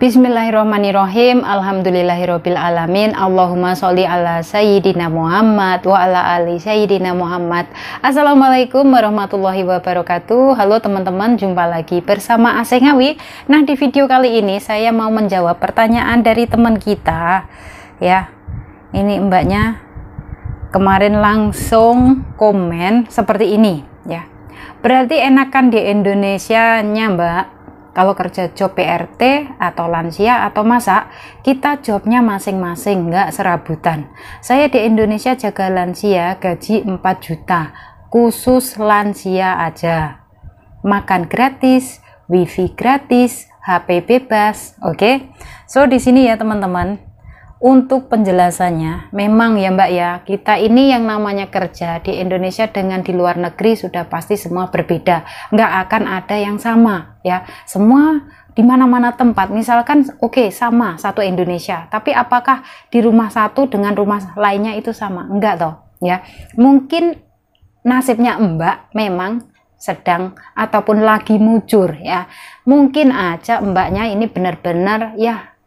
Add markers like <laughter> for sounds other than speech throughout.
Bismillahirrahmanirrahim. Alhamdulillahirabbil alamin. Allahumma sholli ala sayyidina Muhammad wa ala ali sayyidina Muhammad. Assalamualaikum warahmatullahi wabarakatuh. Halo teman-teman, jumpa lagi bersama Aseng Ngawi. Nah, di video kali ini saya mau menjawab pertanyaan dari teman kita. Ya. Ini mbaknya kemarin langsung komen seperti ini, ya. Berarti enakan di Indonesia-nya, Mbak kalau kerja job PRT atau lansia atau masak, kita jobnya masing-masing, nggak serabutan. Saya di Indonesia jaga lansia gaji 4 juta, khusus lansia aja. Makan gratis, wifi gratis, HP bebas, oke? Okay? So di sini ya teman-teman, untuk penjelasannya, memang ya Mbak ya, kita ini yang namanya kerja di Indonesia dengan di luar negeri sudah pasti semua berbeda. Nggak akan ada yang sama ya. Semua di mana-mana tempat, misalkan oke okay, sama satu Indonesia, tapi apakah di rumah satu dengan rumah lainnya itu sama? Nggak toh ya. Mungkin nasibnya Mbak memang sedang ataupun lagi mujur ya. Mungkin aja mbaknya ini benar-benar ya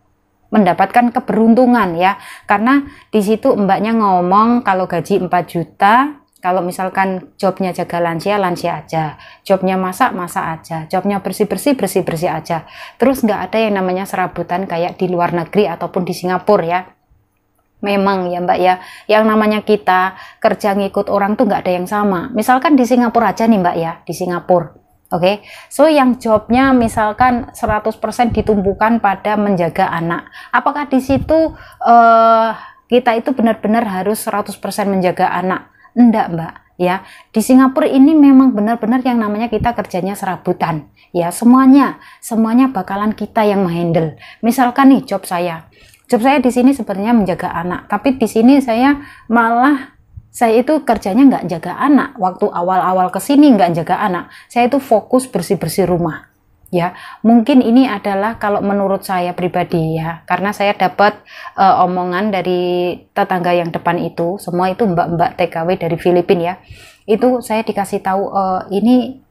mendapatkan keberuntungan ya karena di situ mbaknya ngomong kalau gaji 4 juta kalau misalkan jobnya jaga lansia lansia aja jobnya masak masak aja jobnya bersih bersih bersih bersih aja terus nggak ada yang namanya serabutan kayak di luar negeri ataupun di Singapura ya memang ya mbak ya yang namanya kita kerja ngikut orang tuh nggak ada yang sama misalkan di Singapura aja nih mbak ya di Singapura Oke, okay? so yang jobnya misalkan 100% ditumpukan pada menjaga anak. Apakah di situ uh, kita itu benar-benar harus 100% menjaga anak? Enggak, Mbak. Ya, di Singapura ini memang benar-benar yang namanya kita kerjanya serabutan. Ya, semuanya, semuanya bakalan kita yang menghandle. Misalkan nih job saya. Job saya di sini sebenarnya menjaga anak, tapi di sini saya malah saya itu kerjanya nggak jaga anak. Waktu awal-awal kesini nggak jaga anak. Saya itu fokus bersih-bersih rumah. Ya, mungkin ini adalah kalau menurut saya pribadi ya, karena saya dapat uh, omongan dari tetangga yang depan itu, semua itu mbak-mbak TKW dari Filipina ya. Itu saya dikasih tahu uh, ini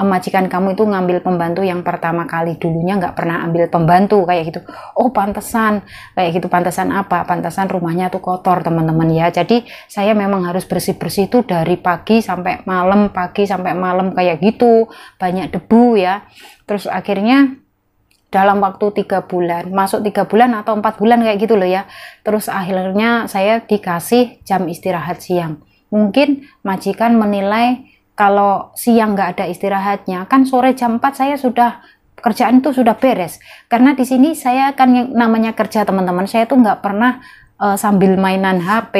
majikan kamu itu ngambil pembantu yang pertama kali dulunya nggak pernah ambil pembantu kayak gitu oh pantesan kayak gitu pantesan apa pantesan rumahnya tuh kotor teman-teman ya jadi saya memang harus bersih bersih itu dari pagi sampai malam pagi sampai malam kayak gitu banyak debu ya terus akhirnya dalam waktu tiga bulan masuk tiga bulan atau empat bulan kayak gitu loh ya terus akhirnya saya dikasih jam istirahat siang mungkin majikan menilai kalau siang nggak ada istirahatnya kan sore jam 4 saya sudah kerjaan itu sudah beres karena di sini saya kan yang namanya kerja teman-teman saya tuh nggak pernah uh, sambil mainan HP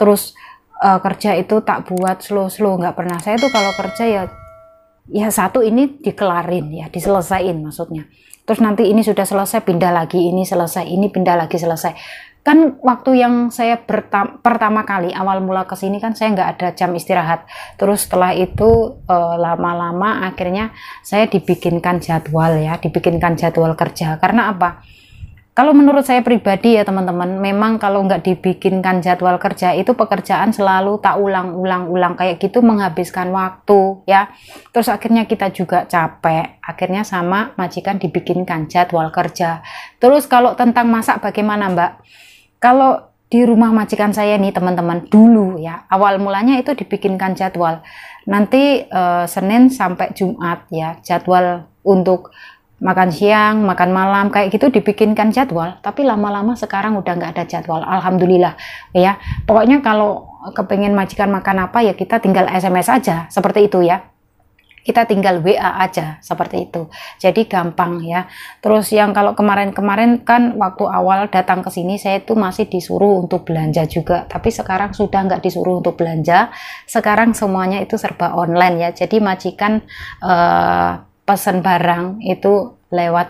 terus uh, kerja itu tak buat slow-slow nggak pernah saya tuh kalau kerja ya ya satu ini dikelarin ya diselesain maksudnya terus nanti ini sudah selesai pindah lagi ini selesai ini pindah lagi selesai kan waktu yang saya pertama kali awal mula kesini kan saya nggak ada jam istirahat. Terus setelah itu eh, lama-lama e, akhirnya saya dibikinkan jadwal ya, dibikinkan jadwal kerja. Karena apa? Kalau menurut saya pribadi ya teman-teman, memang kalau nggak dibikinkan jadwal kerja itu pekerjaan selalu tak ulang-ulang-ulang kayak gitu menghabiskan waktu ya. Terus akhirnya kita juga capek. Akhirnya sama majikan dibikinkan jadwal kerja. Terus kalau tentang masak bagaimana Mbak? Kalau di rumah majikan saya nih teman-teman dulu ya awal mulanya itu dibikinkan jadwal nanti uh, Senin sampai Jumat ya jadwal untuk makan siang makan malam kayak gitu dibikinkan jadwal tapi lama-lama sekarang udah nggak ada jadwal alhamdulillah ya pokoknya kalau kepengen majikan makan apa ya kita tinggal SMS aja seperti itu ya kita tinggal WA aja seperti itu. Jadi gampang ya. Terus yang kalau kemarin-kemarin kan waktu awal datang ke sini saya itu masih disuruh untuk belanja juga, tapi sekarang sudah nggak disuruh untuk belanja. Sekarang semuanya itu serba online ya. Jadi majikan eh, pesan barang itu lewat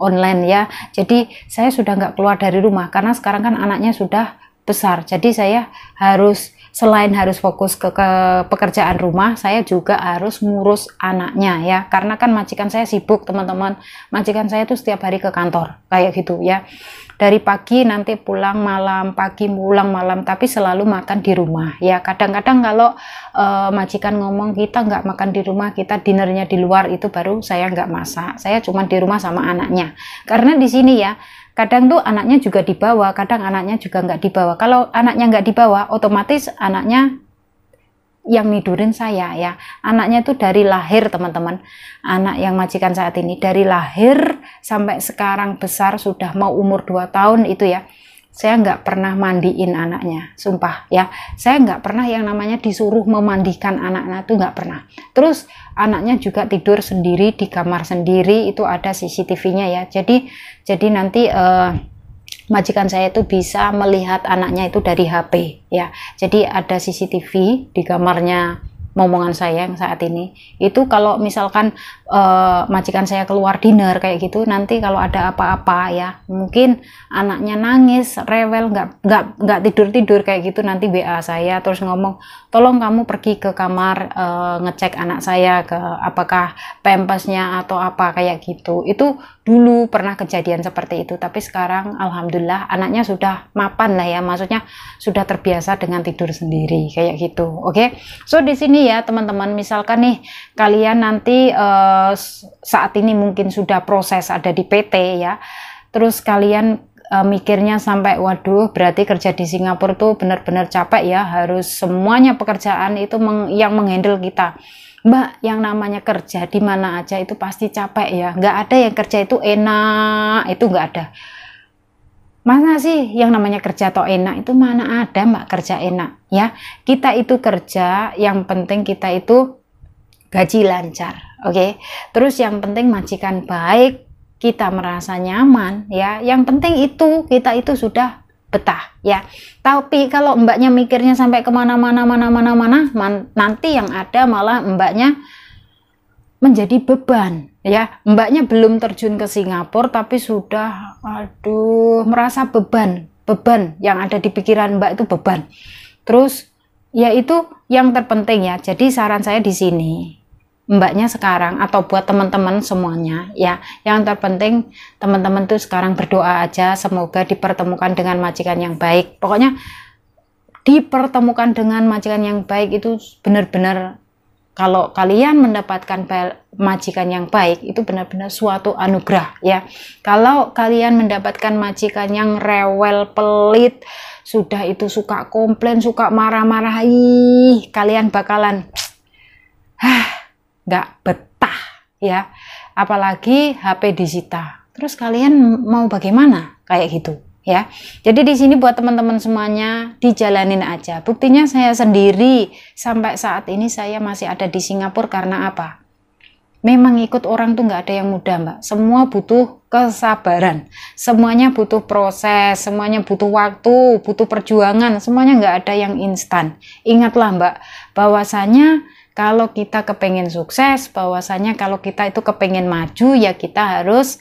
online ya. Jadi saya sudah nggak keluar dari rumah karena sekarang kan anaknya sudah besar. Jadi saya harus selain harus fokus ke, ke pekerjaan rumah, saya juga harus ngurus anaknya ya. Karena kan majikan saya sibuk, teman-teman. Majikan saya tuh setiap hari ke kantor, kayak gitu ya dari pagi nanti pulang malam pagi pulang malam tapi selalu makan di rumah ya kadang-kadang kalau uh, majikan ngomong kita nggak makan di rumah kita dinernya di luar itu baru saya nggak masak saya cuma di rumah sama anaknya karena di sini ya kadang tuh anaknya juga dibawa kadang anaknya juga nggak dibawa kalau anaknya nggak dibawa otomatis anaknya yang nidurin saya ya anaknya itu dari lahir teman-teman anak yang majikan saat ini dari lahir sampai sekarang besar sudah mau umur 2 tahun itu ya saya nggak pernah mandiin anaknya sumpah ya saya nggak pernah yang namanya disuruh memandikan anaknya anak itu nggak pernah terus anaknya juga tidur sendiri di kamar sendiri itu ada CCTV-nya ya jadi jadi nanti uh, majikan saya itu bisa melihat anaknya itu dari HP ya. Jadi ada CCTV di kamarnya omongan saya yang saat ini itu kalau misalkan uh, majikan saya keluar dinner kayak gitu nanti kalau ada apa-apa ya mungkin anaknya nangis rewel nggak nggak nggak tidur tidur kayak gitu nanti ba saya terus ngomong tolong kamu pergi ke kamar uh, ngecek anak saya ke apakah pempesnya atau apa kayak gitu itu dulu pernah kejadian seperti itu tapi sekarang alhamdulillah anaknya sudah mapan lah ya maksudnya sudah terbiasa dengan tidur sendiri kayak gitu oke okay? so di sini ini ya teman-teman misalkan nih kalian nanti uh, saat ini mungkin sudah proses ada di PT ya terus kalian uh, mikirnya sampai waduh berarti kerja di Singapura tuh benar-benar capek ya harus semuanya pekerjaan itu meng, yang menghandle kita Mbak, yang namanya kerja di mana aja itu pasti capek ya. Nggak ada yang kerja itu enak, itu nggak ada. Mana sih yang namanya kerja atau enak itu mana ada mbak kerja enak ya kita itu kerja yang penting kita itu gaji lancar oke okay? terus yang penting majikan baik kita merasa nyaman ya yang penting itu kita itu sudah betah ya tapi kalau mbaknya mikirnya sampai kemana-mana mana-mana mana nanti yang ada malah mbaknya menjadi beban ya mbaknya belum terjun ke Singapura tapi sudah aduh merasa beban beban yang ada di pikiran mbak itu beban terus yaitu yang terpenting ya jadi saran saya di sini mbaknya sekarang atau buat teman-teman semuanya ya yang terpenting teman-teman tuh sekarang berdoa aja semoga dipertemukan dengan majikan yang baik pokoknya dipertemukan dengan majikan yang baik itu benar-benar kalau kalian mendapatkan majikan yang baik itu benar-benar suatu anugerah ya. Kalau kalian mendapatkan majikan yang rewel, pelit, sudah itu suka komplain, suka marah-marah, ih kalian bakalan hah nggak betah ya. Apalagi HP disita. Terus kalian mau bagaimana? Kayak gitu ya. Jadi di sini buat teman-teman semuanya dijalanin aja. Buktinya saya sendiri sampai saat ini saya masih ada di Singapura karena apa? Memang ikut orang tuh nggak ada yang mudah mbak. Semua butuh kesabaran, semuanya butuh proses, semuanya butuh waktu, butuh perjuangan, semuanya nggak ada yang instan. Ingatlah mbak, bahwasanya kalau kita kepengen sukses, bahwasanya kalau kita itu kepengen maju ya kita harus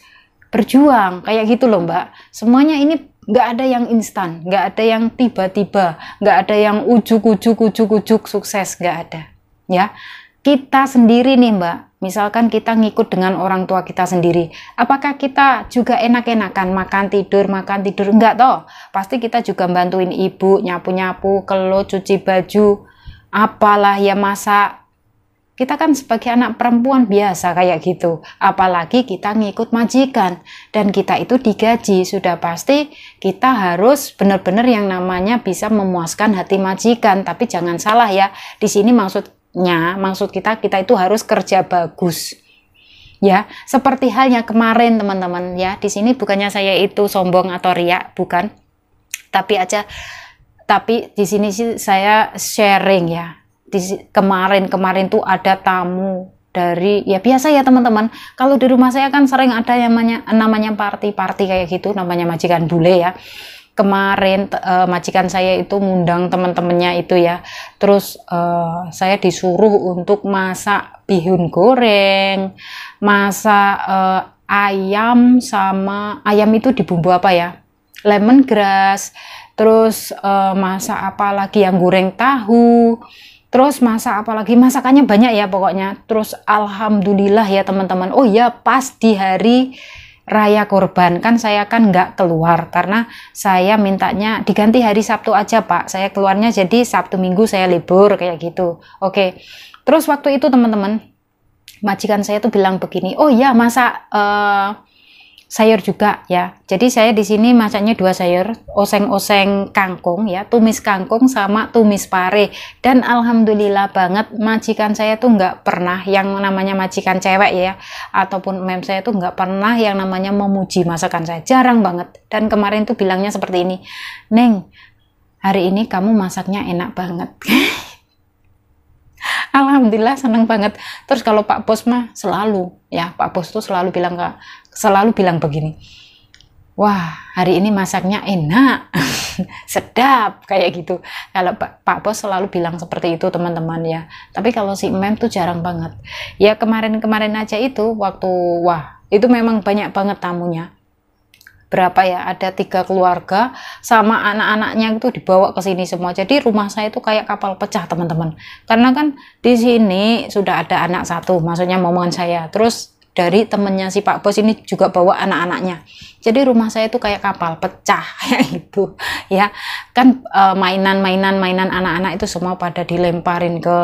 berjuang kayak gitu loh mbak semuanya ini nggak ada yang instan nggak ada yang tiba-tiba nggak ada yang ujuk-ujuk-ujuk-ujuk sukses nggak ada ya kita sendiri nih mbak misalkan kita ngikut dengan orang tua kita sendiri apakah kita juga enak-enakan makan tidur makan tidur enggak toh pasti kita juga bantuin ibu nyapu-nyapu kelo cuci baju apalah ya masak kita kan sebagai anak perempuan biasa kayak gitu, apalagi kita ngikut majikan dan kita itu digaji, sudah pasti kita harus benar-benar yang namanya bisa memuaskan hati majikan, tapi jangan salah ya. Di sini maksudnya, maksud kita kita itu harus kerja bagus ya seperti halnya kemarin teman-teman ya di sini bukannya saya itu sombong atau riak bukan tapi aja tapi di sini sih saya sharing ya di kemarin-kemarin tuh ada tamu dari ya biasa ya teman-teman kalau di rumah saya kan sering ada yang namanya namanya party-party kayak gitu namanya majikan bule ya kemarin uh, majikan saya itu ngundang teman-temannya itu ya terus uh, saya disuruh untuk masak bihun goreng masak uh, ayam sama ayam itu dibumbu apa ya lemon grass terus uh, masak apa lagi yang goreng tahu Terus masak apalagi masakannya banyak ya pokoknya. Terus alhamdulillah ya teman-teman. Oh ya pas di hari raya korban kan saya kan nggak keluar karena saya mintanya diganti hari Sabtu aja Pak. Saya keluarnya jadi Sabtu Minggu saya libur kayak gitu. Oke. Terus waktu itu teman-teman majikan saya tuh bilang begini, "Oh ya masa uh, eh, sayur juga ya. Jadi saya di sini masaknya dua sayur, oseng-oseng kangkung ya, tumis kangkung sama tumis pare. Dan alhamdulillah banget majikan saya tuh nggak pernah yang namanya majikan cewek ya, ataupun mem saya tuh nggak pernah yang namanya memuji masakan saya, jarang banget. Dan kemarin tuh bilangnya seperti ini, Neng, hari ini kamu masaknya enak banget. <laughs> Alhamdulillah seneng banget. Terus kalau Pak Bos mah selalu ya Pak Bos tuh selalu bilang ke selalu bilang begini, wah hari ini masaknya enak, <laughs> sedap kayak gitu. Kalau Pak Bos selalu bilang seperti itu teman-teman ya. Tapi kalau si Mem tuh jarang banget. Ya kemarin-kemarin aja itu waktu wah itu memang banyak banget tamunya. Berapa ya? Ada tiga keluarga sama anak-anaknya itu dibawa ke sini semua. Jadi rumah saya itu kayak kapal pecah teman-teman. Karena kan di sini sudah ada anak satu, maksudnya momongan saya. Terus dari temennya si Pak Bos ini juga bawa anak-anaknya. Jadi rumah saya itu kayak kapal pecah <laughs> kayak itu, ya. Kan mainan-mainan-mainan e, anak-anak itu semua pada dilemparin ke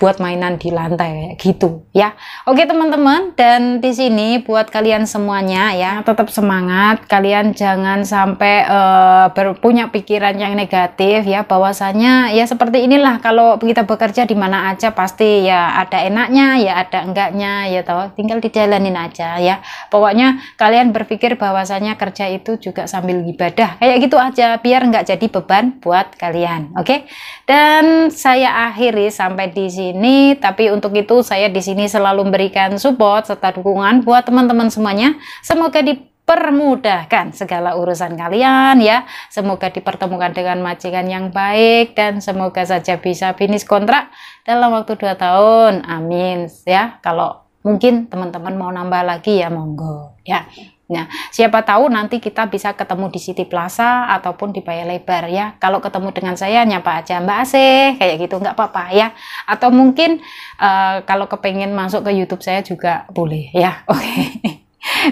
buat mainan di lantai kayak gitu ya. Oke teman-teman dan di sini buat kalian semuanya ya tetap semangat. Kalian jangan sampai uh, e, berpunya pikiran yang negatif ya bahwasanya ya seperti inilah kalau kita bekerja di mana aja pasti ya ada enaknya ya ada enggaknya ya tahu tinggal di jalan jalanin aja ya pokoknya kalian berpikir bahwasanya kerja itu juga sambil ibadah kayak gitu aja biar nggak jadi beban buat kalian oke okay? dan saya akhiri sampai di sini tapi untuk itu saya di sini selalu memberikan support serta dukungan buat teman-teman semuanya semoga di permudahkan segala urusan kalian ya. Semoga dipertemukan dengan majikan yang baik dan semoga saja bisa finish kontrak dalam waktu 2 tahun. Amin ya. Kalau Mungkin teman-teman mau nambah lagi ya monggo ya. Nah, siapa tahu nanti kita bisa ketemu di City Plaza ataupun di Paya Lebar ya. Kalau ketemu dengan saya nyapa aja Mbak Ace kayak gitu nggak apa-apa ya. Atau mungkin uh, kalau kepengen masuk ke YouTube saya juga boleh ya. Oke. Okay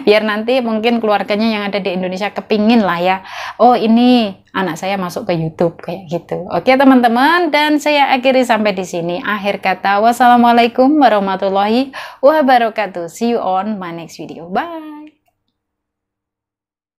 biar nanti mungkin keluarganya yang ada di Indonesia kepingin lah ya oh ini anak saya masuk ke YouTube kayak gitu oke teman-teman dan saya akhiri sampai di sini akhir kata wassalamualaikum warahmatullahi wabarakatuh see you on my next video bye